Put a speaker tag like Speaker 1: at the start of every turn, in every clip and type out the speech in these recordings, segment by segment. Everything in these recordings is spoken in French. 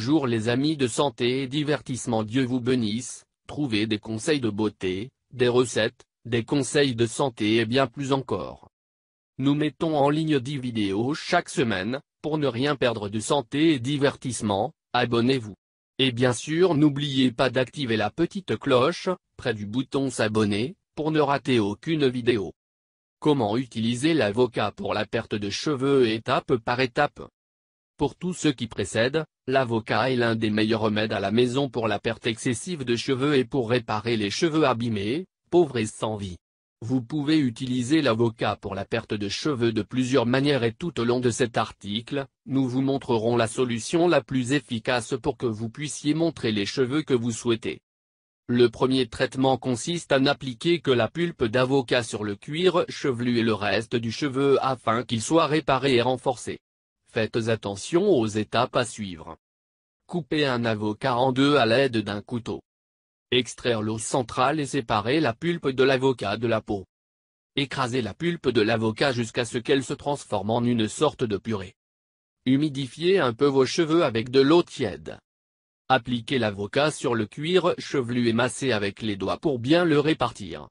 Speaker 1: Bonjour les amis de santé et divertissement Dieu vous bénisse, trouvez des conseils de beauté, des recettes, des conseils de santé et bien plus encore. Nous mettons en ligne 10 vidéos chaque semaine, pour ne rien perdre de santé et divertissement, abonnez-vous. Et bien sûr n'oubliez pas d'activer la petite cloche, près du bouton s'abonner, pour ne rater aucune vidéo. Comment utiliser l'avocat pour la perte de cheveux étape par étape pour tous ceux qui précèdent, l'avocat est l'un des meilleurs remèdes à la maison pour la perte excessive de cheveux et pour réparer les cheveux abîmés, pauvres et sans vie. Vous pouvez utiliser l'avocat pour la perte de cheveux de plusieurs manières et tout au long de cet article, nous vous montrerons la solution la plus efficace pour que vous puissiez montrer les cheveux que vous souhaitez. Le premier traitement consiste à n'appliquer que la pulpe d'avocat sur le cuir chevelu et le reste du cheveu afin qu'il soit réparé et renforcé. Faites attention aux étapes à suivre. Coupez un avocat en deux à l'aide d'un couteau. Extraire l'eau centrale et séparer la pulpe de l'avocat de la peau. Écrasez la pulpe de l'avocat jusqu'à ce qu'elle se transforme en une sorte de purée. Humidifiez un peu vos cheveux avec de l'eau tiède. Appliquez l'avocat sur le cuir chevelu et massez avec les doigts pour bien le répartir.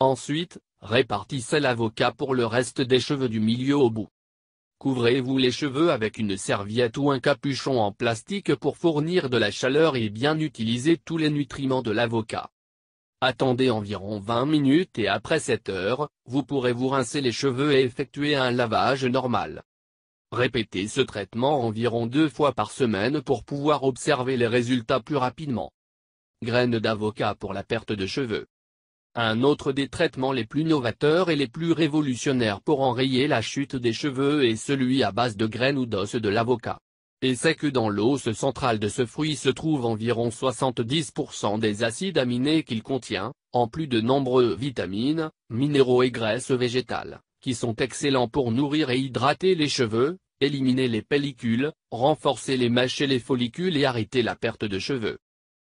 Speaker 1: Ensuite, répartissez l'avocat pour le reste des cheveux du milieu au bout. Couvrez-vous les cheveux avec une serviette ou un capuchon en plastique pour fournir de la chaleur et bien utiliser tous les nutriments de l'avocat. Attendez environ 20 minutes et après 7 heures, vous pourrez vous rincer les cheveux et effectuer un lavage normal. Répétez ce traitement environ deux fois par semaine pour pouvoir observer les résultats plus rapidement. Graines d'avocat pour la perte de cheveux un autre des traitements les plus novateurs et les plus révolutionnaires pour enrayer la chute des cheveux est celui à base de graines ou d'os de l'avocat. Et c'est que dans l'os central de ce fruit se trouvent environ 70% des acides aminés qu'il contient, en plus de nombreux vitamines, minéraux et graisses végétales, qui sont excellents pour nourrir et hydrater les cheveux, éliminer les pellicules, renforcer les mèches et les follicules et arrêter la perte de cheveux.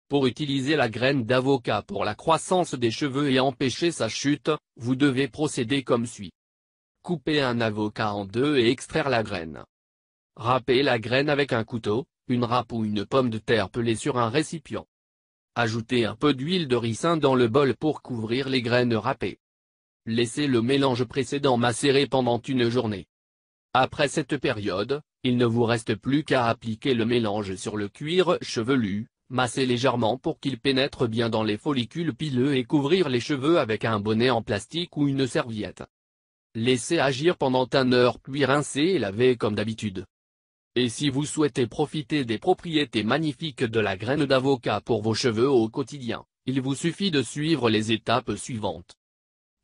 Speaker 1: Pour utiliser la graine d'avocat pour la croissance des cheveux et empêcher sa chute, vous devez procéder comme suit. Coupez un avocat en deux et extraire la graine. Râpez la graine avec un couteau, une râpe ou une pomme de terre pelée sur un récipient. Ajoutez un peu d'huile de ricin dans le bol pour couvrir les graines râpées. Laissez le mélange précédent macérer pendant une journée. Après cette période, il ne vous reste plus qu'à appliquer le mélange sur le cuir chevelu, Massez légèrement pour qu'il pénètre bien dans les follicules pileux et couvrir les cheveux avec un bonnet en plastique ou une serviette. Laissez agir pendant un heure puis rincez et laver comme d'habitude. Et si vous souhaitez profiter des propriétés magnifiques de la graine d'avocat pour vos cheveux au quotidien, il vous suffit de suivre les étapes suivantes.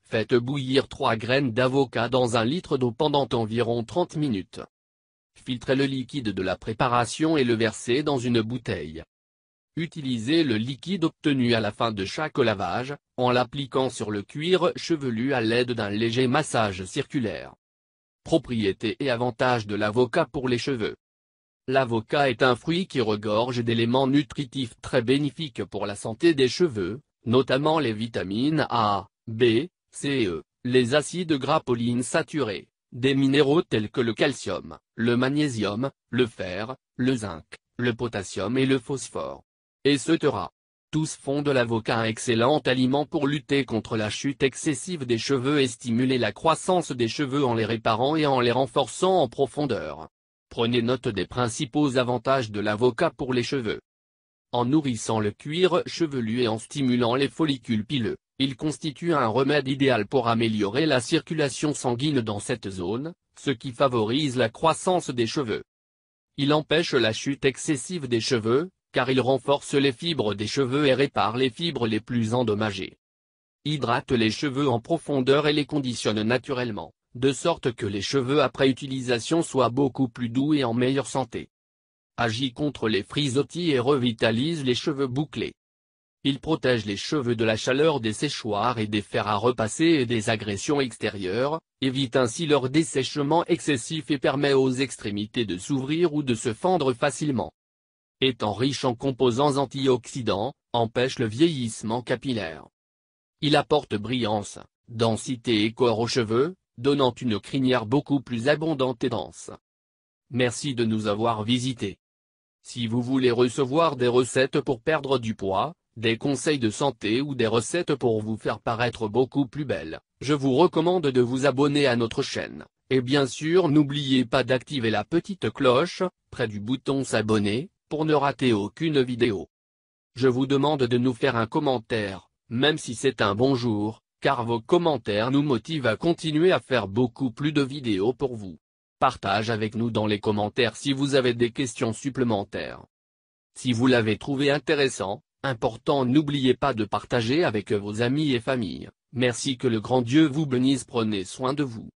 Speaker 1: Faites bouillir 3 graines d'avocat dans un litre d'eau pendant environ 30 minutes. Filtrez le liquide de la préparation et le versez dans une bouteille. Utilisez le liquide obtenu à la fin de chaque lavage, en l'appliquant sur le cuir chevelu à l'aide d'un léger massage circulaire. Propriétés et avantages de l'avocat pour les cheveux. L'avocat est un fruit qui regorge d'éléments nutritifs très bénéfiques pour la santé des cheveux, notamment les vitamines A, B, C et E, les acides gras saturés, des minéraux tels que le calcium, le magnésium, le fer, le zinc, le potassium et le phosphore. Et ce Tous font de l'avocat un excellent aliment pour lutter contre la chute excessive des cheveux et stimuler la croissance des cheveux en les réparant et en les renforçant en profondeur. Prenez note des principaux avantages de l'avocat pour les cheveux. En nourrissant le cuir chevelu et en stimulant les follicules pileux, il constitue un remède idéal pour améliorer la circulation sanguine dans cette zone, ce qui favorise la croissance des cheveux. Il empêche la chute excessive des cheveux, car il renforce les fibres des cheveux et répare les fibres les plus endommagées. Hydrate les cheveux en profondeur et les conditionne naturellement, de sorte que les cheveux après utilisation soient beaucoup plus doux et en meilleure santé. Agit contre les frisottis et revitalise les cheveux bouclés. Il protège les cheveux de la chaleur des séchoirs et des fers à repasser et des agressions extérieures, évite ainsi leur dessèchement excessif et permet aux extrémités de s'ouvrir ou de se fendre facilement étant riche en composants antioxydants, empêche le vieillissement capillaire. Il apporte brillance, densité et corps aux cheveux, donnant une crinière beaucoup plus abondante et dense. Merci de nous avoir visités. Si vous voulez recevoir des recettes pour perdre du poids, des conseils de santé ou des recettes pour vous faire paraître beaucoup plus belle, je vous recommande de vous abonner à notre chaîne. Et bien sûr n'oubliez pas d'activer la petite cloche, près du bouton s'abonner, pour ne rater aucune vidéo. Je vous demande de nous faire un commentaire, même si c'est un bonjour, car vos commentaires nous motivent à continuer à faire beaucoup plus de vidéos pour vous. Partage avec nous dans les commentaires si vous avez des questions supplémentaires. Si vous l'avez trouvé intéressant, important n'oubliez pas de partager avec vos amis et famille. Merci que le grand Dieu vous bénisse prenez soin De vous.